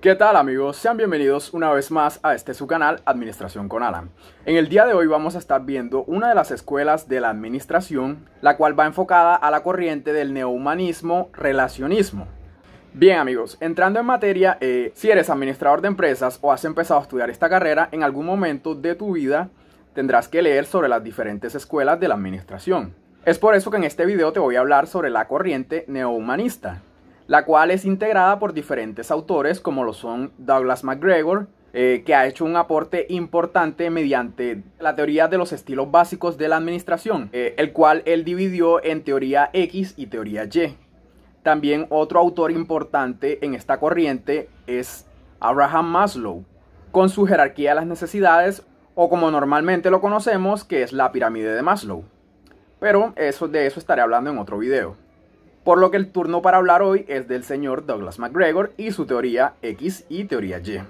¿Qué tal amigos? Sean bienvenidos una vez más a este su canal Administración con Alan. En el día de hoy vamos a estar viendo una de las escuelas de la administración, la cual va enfocada a la corriente del neohumanismo relacionismo. Bien amigos, entrando en materia, eh, si eres administrador de empresas o has empezado a estudiar esta carrera, en algún momento de tu vida tendrás que leer sobre las diferentes escuelas de la administración. Es por eso que en este video te voy a hablar sobre la corriente neohumanista la cual es integrada por diferentes autores como lo son Douglas McGregor eh, que ha hecho un aporte importante mediante la teoría de los estilos básicos de la administración, eh, el cual él dividió en teoría X y teoría Y. También otro autor importante en esta corriente es Abraham Maslow, con su jerarquía de las necesidades, o como normalmente lo conocemos, que es la pirámide de Maslow. Pero eso, de eso estaré hablando en otro video por lo que el turno para hablar hoy es del señor Douglas MacGregor y su teoría X y teoría Y.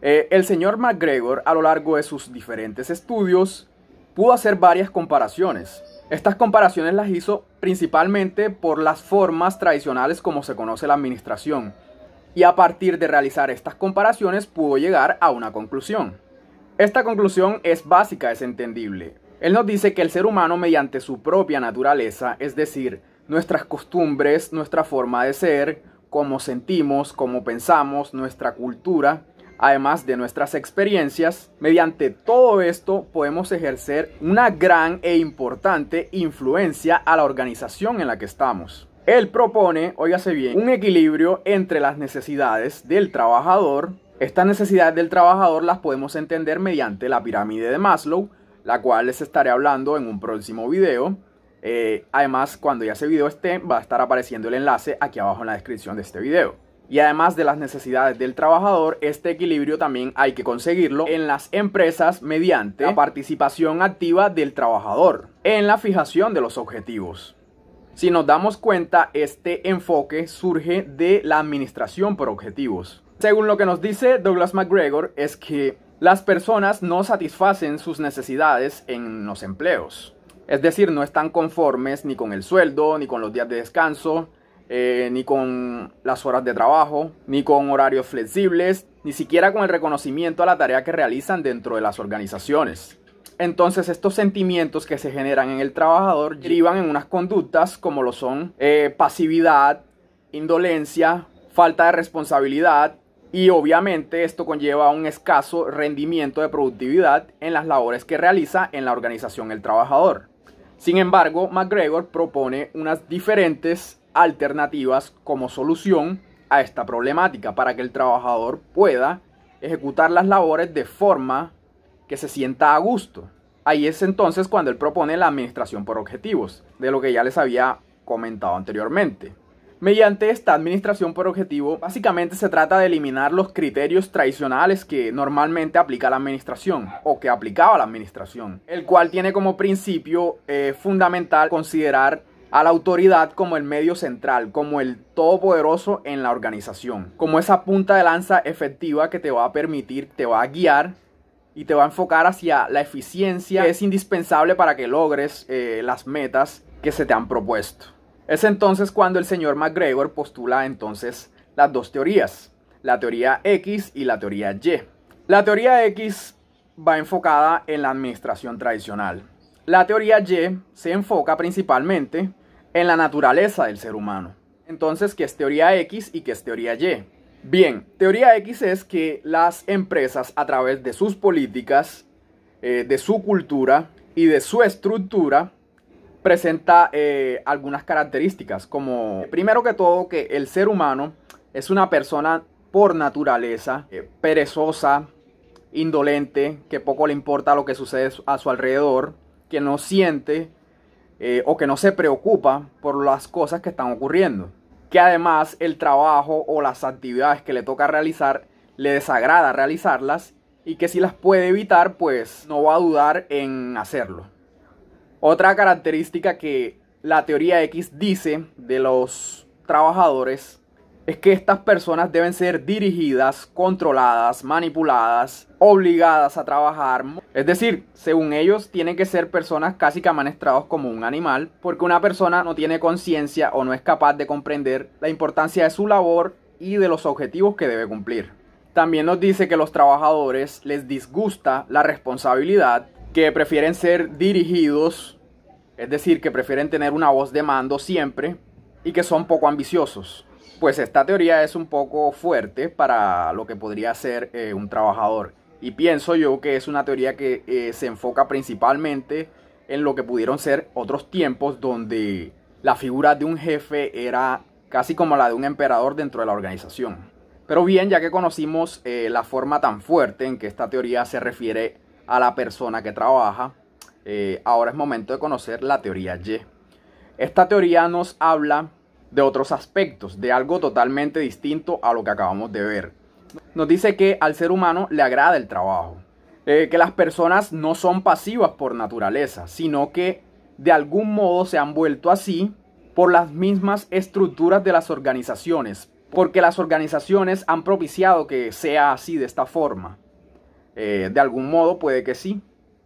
Eh, el señor MacGregor, a lo largo de sus diferentes estudios, pudo hacer varias comparaciones. Estas comparaciones las hizo principalmente por las formas tradicionales como se conoce la administración, y a partir de realizar estas comparaciones pudo llegar a una conclusión. Esta conclusión es básica, es entendible. Él nos dice que el ser humano mediante su propia naturaleza, es decir, nuestras costumbres, nuestra forma de ser, cómo sentimos, cómo pensamos, nuestra cultura, además de nuestras experiencias. Mediante todo esto podemos ejercer una gran e importante influencia a la organización en la que estamos. Él propone, hace bien, un equilibrio entre las necesidades del trabajador. Estas necesidades del trabajador las podemos entender mediante la pirámide de Maslow, la cual les estaré hablando en un próximo video eh, además, cuando ya ese video esté, va a estar apareciendo el enlace aquí abajo en la descripción de este video. Y además de las necesidades del trabajador, este equilibrio también hay que conseguirlo en las empresas mediante la participación activa del trabajador en la fijación de los objetivos. Si nos damos cuenta, este enfoque surge de la administración por objetivos. Según lo que nos dice Douglas McGregor, es que las personas no satisfacen sus necesidades en los empleos. Es decir, no están conformes ni con el sueldo, ni con los días de descanso, eh, ni con las horas de trabajo, ni con horarios flexibles, ni siquiera con el reconocimiento a la tarea que realizan dentro de las organizaciones. Entonces estos sentimientos que se generan en el trabajador derivan en unas conductas como lo son eh, pasividad, indolencia, falta de responsabilidad y obviamente esto conlleva un escaso rendimiento de productividad en las labores que realiza en la organización el trabajador. Sin embargo, McGregor propone unas diferentes alternativas como solución a esta problemática para que el trabajador pueda ejecutar las labores de forma que se sienta a gusto. Ahí es entonces cuando él propone la administración por objetivos, de lo que ya les había comentado anteriormente. Mediante esta administración por objetivo, básicamente se trata de eliminar los criterios tradicionales que normalmente aplica la administración o que aplicaba la administración, el cual tiene como principio eh, fundamental considerar a la autoridad como el medio central, como el todopoderoso en la organización, como esa punta de lanza efectiva que te va a permitir, te va a guiar y te va a enfocar hacia la eficiencia que es indispensable para que logres eh, las metas que se te han propuesto. Es entonces cuando el señor McGregor postula entonces las dos teorías, la teoría X y la teoría Y. La teoría X va enfocada en la administración tradicional. La teoría Y se enfoca principalmente en la naturaleza del ser humano. Entonces, ¿qué es teoría X y qué es teoría Y? Bien, teoría X es que las empresas a través de sus políticas, eh, de su cultura y de su estructura presenta eh, algunas características, como primero que todo que el ser humano es una persona por naturaleza eh, perezosa, indolente, que poco le importa lo que sucede a su alrededor, que no siente eh, o que no se preocupa por las cosas que están ocurriendo. Que además el trabajo o las actividades que le toca realizar le desagrada realizarlas y que si las puede evitar pues no va a dudar en hacerlo. Otra característica que la teoría X dice de los trabajadores es que estas personas deben ser dirigidas, controladas, manipuladas, obligadas a trabajar. Es decir, según ellos, tienen que ser personas casi que como un animal, porque una persona no tiene conciencia o no es capaz de comprender la importancia de su labor y de los objetivos que debe cumplir. También nos dice que los trabajadores les disgusta la responsabilidad que prefieren ser dirigidos, es decir, que prefieren tener una voz de mando siempre y que son poco ambiciosos. Pues esta teoría es un poco fuerte para lo que podría ser eh, un trabajador. Y pienso yo que es una teoría que eh, se enfoca principalmente en lo que pudieron ser otros tiempos donde la figura de un jefe era casi como la de un emperador dentro de la organización. Pero bien, ya que conocimos eh, la forma tan fuerte en que esta teoría se refiere a la persona que trabaja, eh, ahora es momento de conocer la teoría Y. Esta teoría nos habla de otros aspectos, de algo totalmente distinto a lo que acabamos de ver. Nos dice que al ser humano le agrada el trabajo, eh, que las personas no son pasivas por naturaleza, sino que de algún modo se han vuelto así por las mismas estructuras de las organizaciones, porque las organizaciones han propiciado que sea así de esta forma. Eh, de algún modo puede que sí,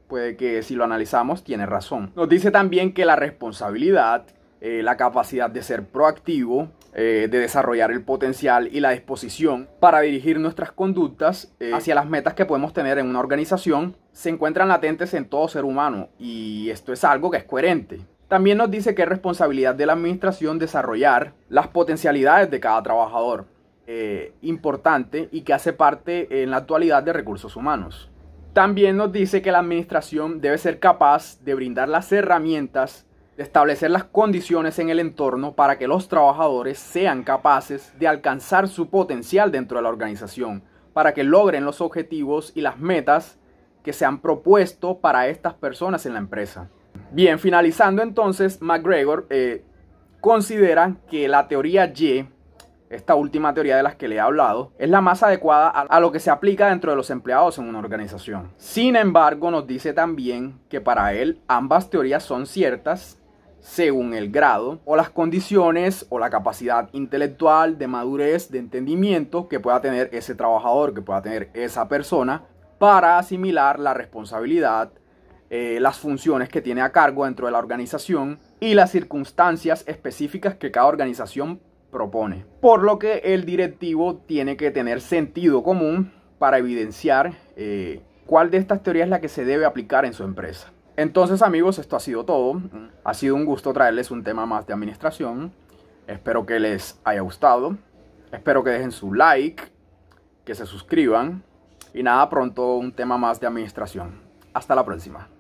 puede que si lo analizamos tiene razón. Nos dice también que la responsabilidad, eh, la capacidad de ser proactivo, eh, de desarrollar el potencial y la disposición para dirigir nuestras conductas hacia las metas que podemos tener en una organización, se encuentran latentes en todo ser humano y esto es algo que es coherente. También nos dice que es responsabilidad de la administración desarrollar las potencialidades de cada trabajador eh, importante y que hace parte en la actualidad de recursos humanos. También nos dice que la administración debe ser capaz de brindar las herramientas, de establecer las condiciones en el entorno para que los trabajadores sean capaces de alcanzar su potencial dentro de la organización, para que logren los objetivos y las metas que se han propuesto para estas personas en la empresa. Bien, finalizando entonces, McGregor eh, considera que la teoría Y esta última teoría de las que le he hablado, es la más adecuada a lo que se aplica dentro de los empleados en una organización. Sin embargo, nos dice también que para él ambas teorías son ciertas según el grado o las condiciones o la capacidad intelectual de madurez, de entendimiento que pueda tener ese trabajador, que pueda tener esa persona para asimilar la responsabilidad, eh, las funciones que tiene a cargo dentro de la organización y las circunstancias específicas que cada organización propone. Por lo que el directivo tiene que tener sentido común para evidenciar eh, cuál de estas teorías es la que se debe aplicar en su empresa. Entonces amigos, esto ha sido todo. Ha sido un gusto traerles un tema más de administración. Espero que les haya gustado. Espero que dejen su like, que se suscriban. Y nada, pronto un tema más de administración. Hasta la próxima.